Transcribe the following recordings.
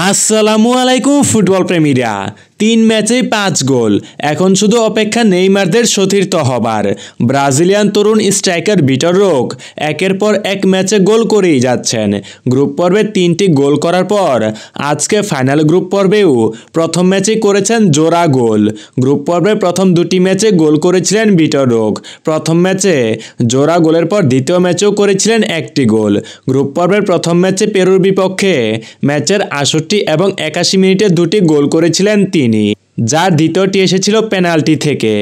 असलमुले football प्रेमिडिया তিন ম্যাচেই পাঁচ গোল এখন শুধু অপেক্ষা নেইমারদের সতীর্থ হবার ব্রাজিলিয়ান তরুণ স্ট্রাইকার বিটর রোক একের পর এক ম্যাচে গোল করেই যাচ্ছেন গ্রুপ পর্বে তিনটি গোল করার পর আজকে ফাইনাল গ্রুপ পর্বেও প্রথম ম্যাচে করেছেন জোড়া গোল গ্রুপ পর্বে প্রথম দুটি ম্যাচে গোল করেছিলেন বিটর রোক প্রথম ম্যাচে জোড়া গোলের পর দ্বিতীয় ম্যাচেও করেছিলেন একটি গোল গ্রুপ পর্বের প্রথম ম্যাচে পেরুর বিপক্ষে ম্যাচের আষট্টি এবং একাশি মিনিটে দুটি গোল করেছিলেন তিনি পারেনি যার দ্বিতীয়টি এসেছিল পেনাল্টি থেকে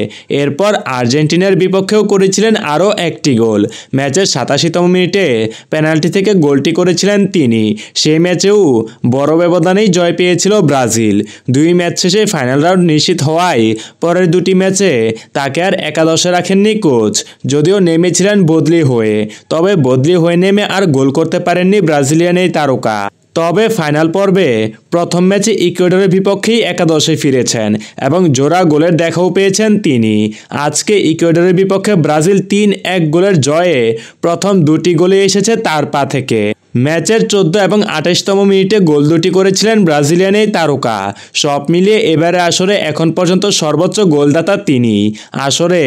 এরপর আর্জেন্টিনার বিপক্ষেও করেছিলেন আরও একটি গোল ম্যাচের সাতাশিতম মিনিটে পেনাল্টি থেকে গোলটি করেছিলেন তিনি সেই ম্যাচেও বড় ব্যবধানেই জয় পেয়েছিল ব্রাজিল দুই ম্যাচ শেষে ফাইনাল রাউন্ড নিশ্চিত হওয়ায় পরের দুটি ম্যাচে তাকে আর একাদশে রাখেননি কোচ যদিও নেমেছিলেন বদলি হয়ে তবে বদলি হয়ে নেমে আর গোল করতে পারেননি ব্রাজিলিয়ান এই তারকা তবে ফাইনাল পর্বে প্রথম ম্যাচে ইকুয়েডরের বিপক্ষেই একাদশে ফিরেছেন এবং জোড়া গোলের দেখাও পেয়েছেন তিনি আজকে ইকুয়েডরের বিপক্ষে ব্রাজিল তিন এক গোলের জয়ে প্রথম দুটি গোলে এসেছে তার পা থেকে ম্যাচের চোদ্দ এবং আঠাশতম মিনিটে গোল দুটি করেছিলেন ব্রাজিলিয়ান এই তারকা সব মিলিয়ে এবারে আসরে এখন পর্যন্ত সর্বোচ্চ গোলদাতা তিনি আসরে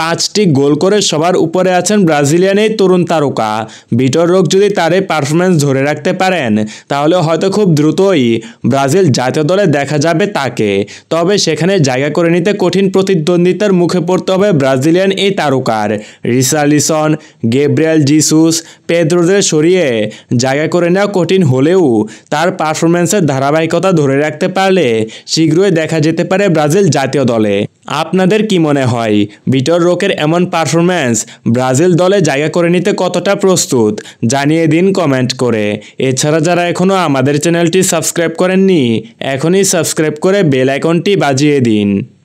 পাঁচটি গোল করে সবার উপরে আছেন ব্রাজিলিয়ান এই তরুণ তারকা ভিটর রোগ যদি তার এই পারফরমেন্স ধরে রাখতে পারেন তাহলে হয়তো খুব দ্রুতই ব্রাজিল জাতীয় দলে দেখা যাবে তাকে তবে সেখানে জায়গা করে নিতে কঠিন প্রতিদ্বন্দ্বিতার মুখে পড়তে হবে ব্রাজিলিয়ান এই তারকার রিসালিসন গেব্রিয়াল জিসুস পেদ্রোদের সরিয়ে জায়গা করে নেওয়া কঠিন হলেও তার পারফরমেন্সের ধারাবাহিকতা ধরে রাখতে পারলে শীঘ্রই দেখা যেতে পারে ব্রাজিল জাতীয় দলে আপনাদের কি মনে হয় ভিটর রোকের এমন পারফরম্যান্স ব্রাজিল দলে জায়গা করে নিতে কতটা প্রস্তুত জানিয়ে দিন কমেন্ট করে এছাড়া যারা এখনও আমাদের চ্যানেলটি সাবস্ক্রাইব করেননি এখনই সাবস্ক্রাইব করে বেল আইকনটি বাজিয়ে দিন